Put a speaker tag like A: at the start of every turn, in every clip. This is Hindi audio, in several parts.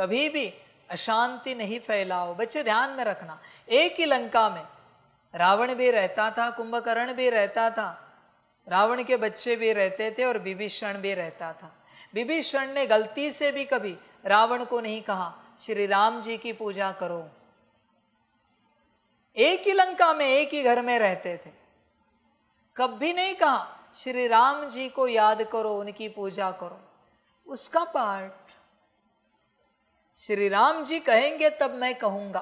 A: कभी भी अशांति नहीं फैलाओ बच्चे ध्यान में रखना एक ही लंका में रावण भी रहता था कुंभकर्ण भी रहता था रावण के बच्चे भी रहते थे और विभीषण भी रहता था विभीषण ने गलती से भी कभी रावण को नहीं कहा श्री राम जी की पूजा करो एक ही लंका में एक ही घर में रहते थे कभी नहीं कहा श्री राम जी को याद करो उनकी पूजा करो उसका पाठ श्री राम जी कहेंगे तब मैं कहूंगा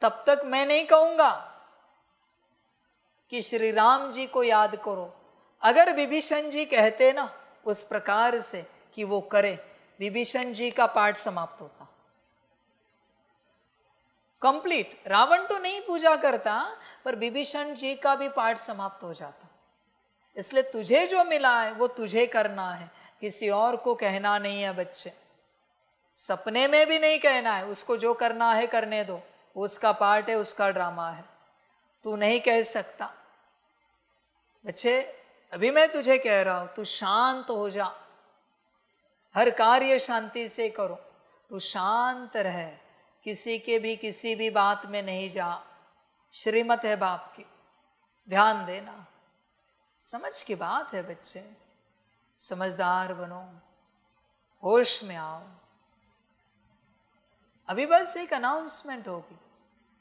A: तब तक मैं नहीं कहूंगा कि श्री राम जी को याद करो अगर विभीषण जी कहते ना उस प्रकार से कि वो करे विभीषण जी का पाठ समाप्त होता कंप्लीट रावण तो नहीं पूजा करता पर विभीषण जी का भी पाठ समाप्त हो जाता इसलिए तुझे जो मिला है वो तुझे करना है किसी और को कहना नहीं है बच्चे सपने में भी नहीं कहना है उसको जो करना है करने दो उसका पार्ट है उसका ड्रामा है तू नहीं कह सकता बच्चे अभी मैं तुझे कह रहा हूं तू शांत हो जा हर कार्य शांति से करो तू शांत रहे किसी के भी किसी भी बात में नहीं जा श्रीमत है बाप की ध्यान देना समझ की बात है बच्चे समझदार बनो होश में आओ अभी बस एक अनाउंसमेंट होगी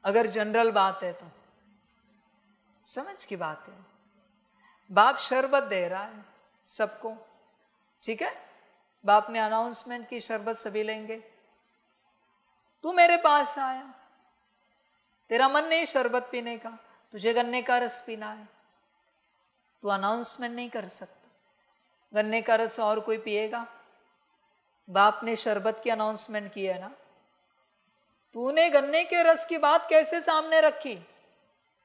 A: अगर जनरल बात है तो समझ की बात है बाप शरबत दे रहा है सबको ठीक है बाप ने अनाउंसमेंट की शरबत सभी लेंगे तू मेरे पास आया तेरा मन नहीं शरबत पीने का तुझे गन्ने का रस पीना है तू अनाउंसमेंट नहीं कर सकता गन्ने का रस और कोई पिएगा बाप ने शरबत की अनाउंसमेंट की है ना तूने गन्ने के रस की बात कैसे सामने रखी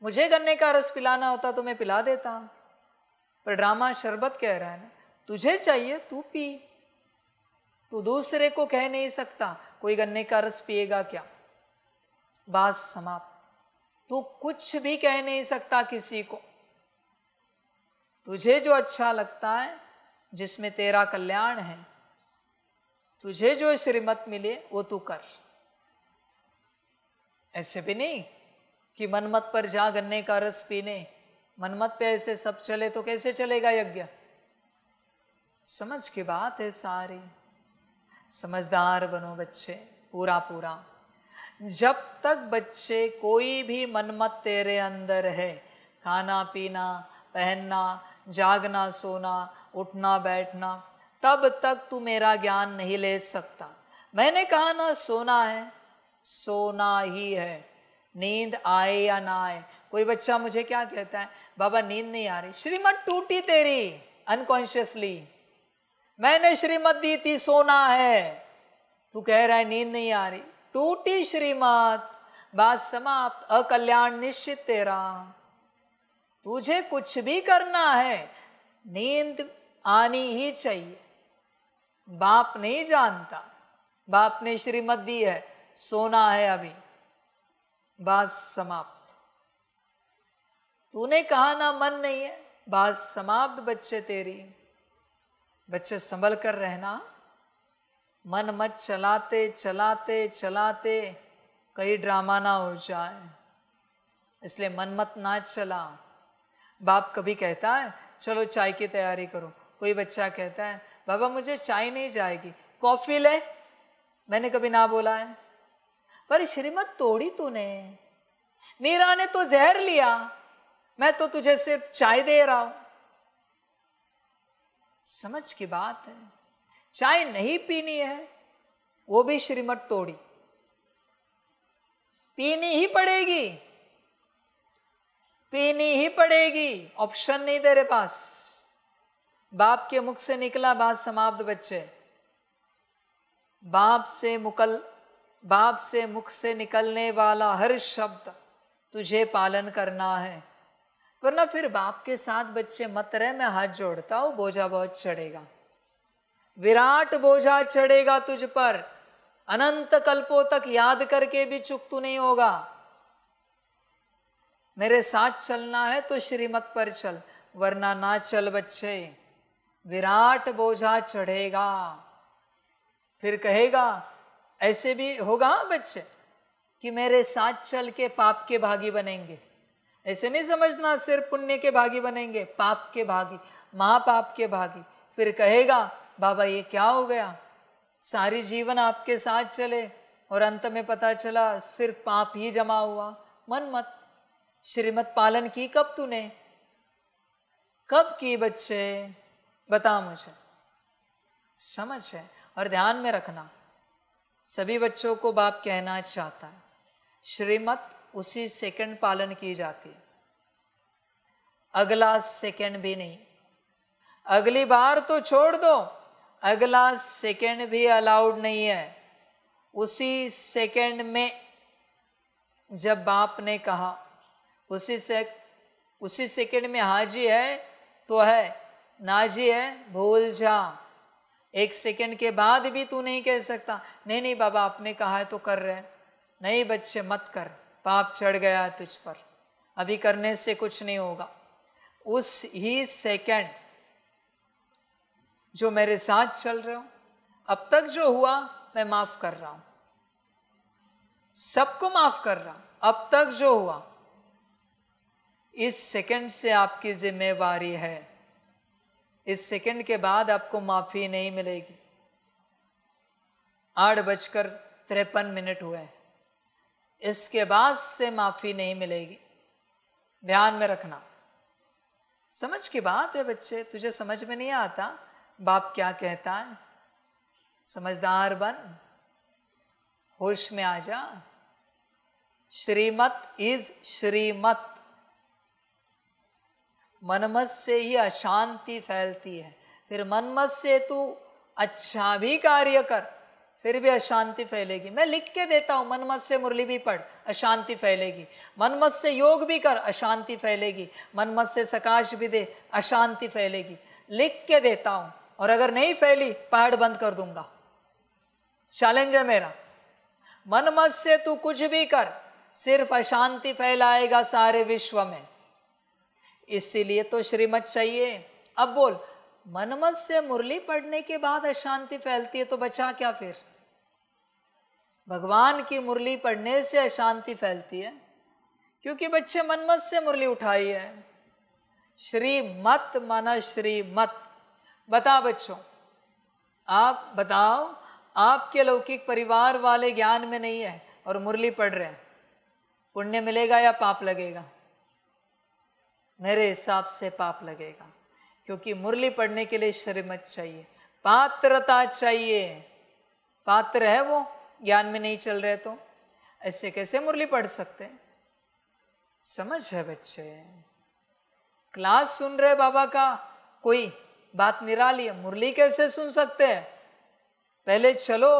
A: मुझे गन्ने का रस पिलाना होता तो मैं पिला देता पर ड्रामा शरबत कह रहा है ना तुझे चाहिए तू पी तू दूसरे को कह नहीं सकता कोई गन्ने का रस पिएगा क्या बात समाप्त तू कुछ भी कह नहीं सकता किसी को तुझे जो अच्छा लगता है जिसमें तेरा कल्याण है तुझे जो श्रीमत मिले वो तू कर ऐसे भी नहीं कि मनमत पर जा गन्ने का रस पीने मनमत पे ऐसे सब चले तो कैसे चलेगा यज्ञ समझ की बात है सारी समझदार बनो बच्चे पूरा पूरा जब तक बच्चे कोई भी मनमत तेरे अंदर है खाना पीना पहनना जागना सोना उठना बैठना तब तक तू मेरा ज्ञान नहीं ले सकता मैंने कहा ना सोना है सोना ही है नींद आए या ना आए कोई बच्चा मुझे क्या कहता है बाबा नींद नहीं आ रही श्रीमत टूटी तेरी अनकॉन्शियसली मैंने श्रीमत दी थी सोना है तू कह रहा है नींद नहीं आ रही टूटी श्रीमत बात समाप्त अकल्याण निश्चित तेरा तुझे कुछ भी करना है नींद आनी ही चाहिए बाप नहीं जानता बाप ने श्रीमत दी है सोना है अभी बात समाप्त तूने कहा ना मन नहीं है बात समाप्त बच्चे तेरी बच्चे संभल कर रहना मन मत चलाते चलाते चलाते कई ड्रामा ना हो जाए इसलिए मन मत ना चला बाप कभी कहता है चलो चाय की तैयारी करो कोई बच्चा कहता है बाबा मुझे चाय नहीं जाएगी कॉफ़ी ले मैंने कभी ना बोला है पर श्रीमत तोड़ी तूने मीरा ने तो जहर लिया मैं तो तुझे सिर्फ चाय दे रहा हूं समझ की बात है चाय नहीं पीनी है वो भी श्रीमत तोड़ी पीनी ही पड़ेगी पीनी ही पड़ेगी ऑप्शन नहीं तेरे पास बाप के मुख से निकला बात समाप्त बच्चे बाप से मुकल बाप से मुख से निकलने वाला हर शब्द तुझे पालन करना है वरना फिर बाप के साथ बच्चे मत रहे मैं हाथ जोड़ता हूँ बोझा बहुत चढ़ेगा विराट बोझा चढ़ेगा तुझ पर अनंत कल्पों तक याद करके भी चुक तू नहीं होगा मेरे साथ चलना है तो श्रीमत पर चल वरना ना चल बच्चे विराट बोझा चढ़ेगा फिर कहेगा ऐसे भी होगा हाँ बच्चे कि मेरे साथ चल के पाप के भागी बनेंगे ऐसे नहीं समझना सिर्फ पुण्य के भागी बनेंगे पाप के भागी महापाप के भागी फिर कहेगा बाबा ये क्या हो गया सारी जीवन आपके साथ चले और अंत में पता चला सिर्फ पाप ही जमा हुआ मन मत श्रीमत पालन की कब तूने कब की बच्चे बता मुझे समझ है और ध्यान में रखना सभी बच्चों को बाप कहना चाहता है श्रीमत उसी सेकंड पालन की जाती है अगला सेकंड भी नहीं अगली बार तो छोड़ दो अगला सेकंड भी अलाउड नहीं है उसी सेकंड में जब बाप ने कहा उसी से उसी सेकंड में हाजी है तो है नाजी है भूल जा एक सेकंड के बाद भी तू नहीं कह सकता नहीं नहीं बाबा आपने कहा है तो कर रहे हैं नहीं बच्चे मत कर पाप चढ़ गया है तुझ पर अभी करने से कुछ नहीं होगा उस ही सेकंड जो मेरे साथ चल रहे हो अब तक जो हुआ मैं माफ कर रहा हूं सबको माफ कर रहा हूं अब तक जो हुआ इस सेकंड से आपकी जिम्मेवारी है इस सेकंड के बाद आपको माफ़ी नहीं मिलेगी आठ बजकर तिरपन मिनट हुए इसके बाद से माफ़ी नहीं मिलेगी ध्यान में रखना समझ की बात है बच्चे तुझे समझ में नहीं आता बाप क्या कहता है समझदार बन होश में आ जा श्रीमत इज श्रीमत मनमत से ही अशांति फैलती है फिर मनमत से तू अच्छा भी कार्य कर फिर भी अशांति फैलेगी मैं लिख के देता हूँ मनमत से मुरली भी पढ़ अशांति फैलेगी मनमत से योग भी कर अशांति फैलेगी मनमत से सकाश भी दे अशांति फैलेगी लिख के देता हूँ और अगर नहीं फैली पहाड़ बंद कर दूंगा चैलेंज है मेरा मनमत से तू कुछ भी कर सिर्फ अशांति फैलाएगा सारे विश्व में इसीलिए तो श्रीमत चाहिए अब बोल मनमत से मुरली पढ़ने के बाद अशांति फैलती है तो बचा क्या फिर भगवान की मुरली पढ़ने से अशांति फैलती है क्योंकि बच्चे मनमत से मुरली उठाई है श्रीमत माना श्रीमत बता बच्चों आप बताओ आपके लौकिक परिवार वाले ज्ञान में नहीं है और मुरली पढ़ रहे हैं पुण्य मिलेगा या पाप लगेगा मेरे हिसाब से पाप लगेगा क्योंकि मुरली पढ़ने के लिए श्रीमत चाहिए पात्रता चाहिए पात्र है वो ज्ञान में नहीं चल रहे तो ऐसे कैसे मुरली पढ़ सकते हैं समझ है बच्चे क्लास सुन रहे बाबा का कोई बात निराली है मुरली कैसे सुन सकते हैं पहले चलो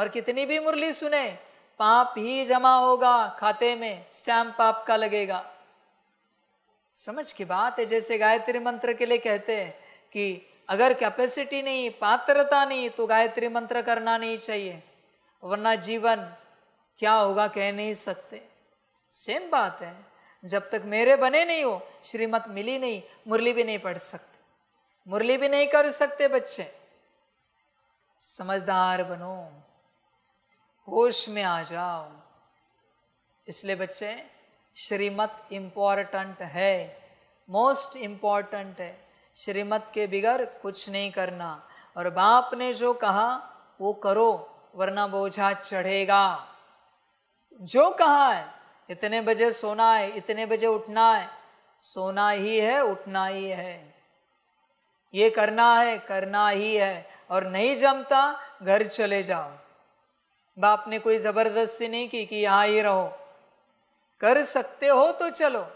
A: और कितनी भी मुरली सुने पाप ही जमा होगा खाते में स्टैम्प पाप का लगेगा समझ की बात है जैसे गायत्री मंत्र के लिए कहते हैं कि अगर कैपेसिटी नहीं पात्रता नहीं तो गायत्री मंत्र करना नहीं चाहिए वरना जीवन क्या होगा कह नहीं सकते सेम बात है जब तक मेरे बने नहीं हो श्रीमत मिली नहीं मुरली भी नहीं पढ़ सकते मुरली भी नहीं कर सकते बच्चे समझदार बनो होश में आ जाओ इसलिए बच्चे श्रीमत इम्पॉर्टेंट है मोस्ट इम्पॉर्टेंट है श्रीमत के बिगर कुछ नहीं करना और बाप ने जो कहा वो करो वरना बोझा चढ़ेगा जो कहा है इतने बजे सोना है इतने बजे उठना है सोना ही है उठना ही है ये करना है करना ही है और नहीं जमता घर चले जाओ बाप ने कोई ज़बरदस्ती नहीं की कि यहाँ ही रहो कर सकते हो तो चलो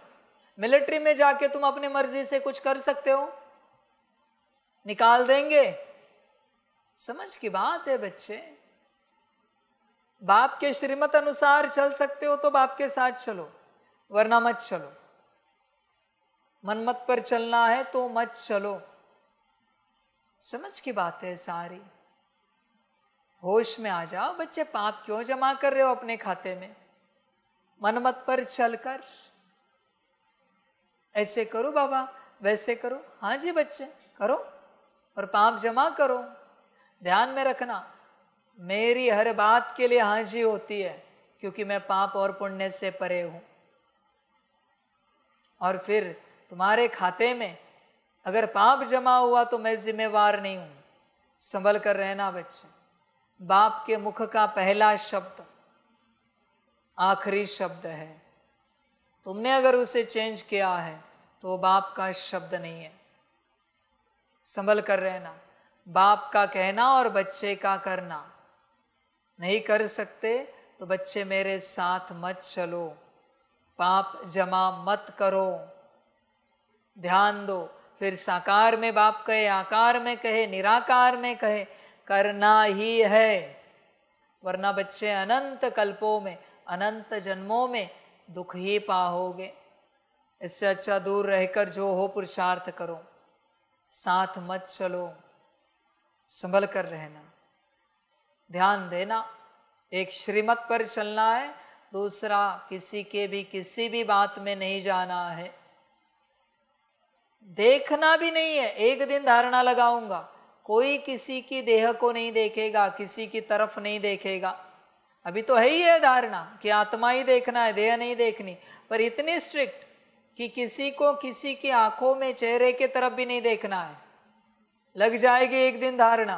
A: मिलिट्री में जाके तुम अपने मर्जी से कुछ कर सकते हो निकाल देंगे समझ की बात है बच्चे बाप के श्रीमत अनुसार चल सकते हो तो बाप के साथ चलो वरना मत चलो मनमत पर चलना है तो मत चलो समझ की बात है सारी होश में आ जाओ बच्चे पाप क्यों जमा कर रहे हो अपने खाते में मनमत पर चलकर ऐसे करो बाबा वैसे करो हाँ जी बच्चे करो और पाप जमा करो ध्यान में रखना मेरी हर बात के लिए हाँ जी होती है क्योंकि मैं पाप और पुण्य से परे हूँ और फिर तुम्हारे खाते में अगर पाप जमा हुआ तो मैं जिम्मेवार नहीं हूँ संभल कर रहना बच्चे बाप के मुख का पहला शब्द आखिरी शब्द है तुमने अगर उसे चेंज किया है तो वो बाप का शब्द नहीं है संभल कर रहना बाप का कहना और बच्चे का करना नहीं कर सकते तो बच्चे मेरे साथ मत चलो पाप जमा मत करो ध्यान दो फिर साकार में बाप कहे आकार में कहे निराकार में कहे करना ही है वरना बच्चे अनंत कल्पों में अनंत जन्मों में दुख ही पाओगे इससे अच्छा दूर रहकर जो हो पुरुषार्थ करो साथ मत चलो संभल कर रहना ध्यान देना एक श्रीमत पर चलना है दूसरा किसी के भी किसी भी बात में नहीं जाना है देखना भी नहीं है एक दिन धारणा लगाऊंगा कोई किसी की देह को नहीं देखेगा किसी की तरफ नहीं देखेगा अभी तो है ही है धारणा कि आत्मा ही देखना है देह नहीं देखनी पर इतनी स्ट्रिक्ट कि किसी को किसी की आंखों में चेहरे के तरफ भी नहीं देखना है लग जाएगी एक दिन धारणा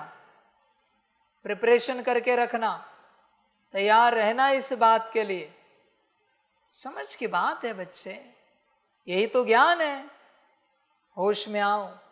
A: प्रिपरेशन करके रखना तैयार रहना इस बात के लिए समझ की बात है बच्चे यही तो ज्ञान है होश में आओ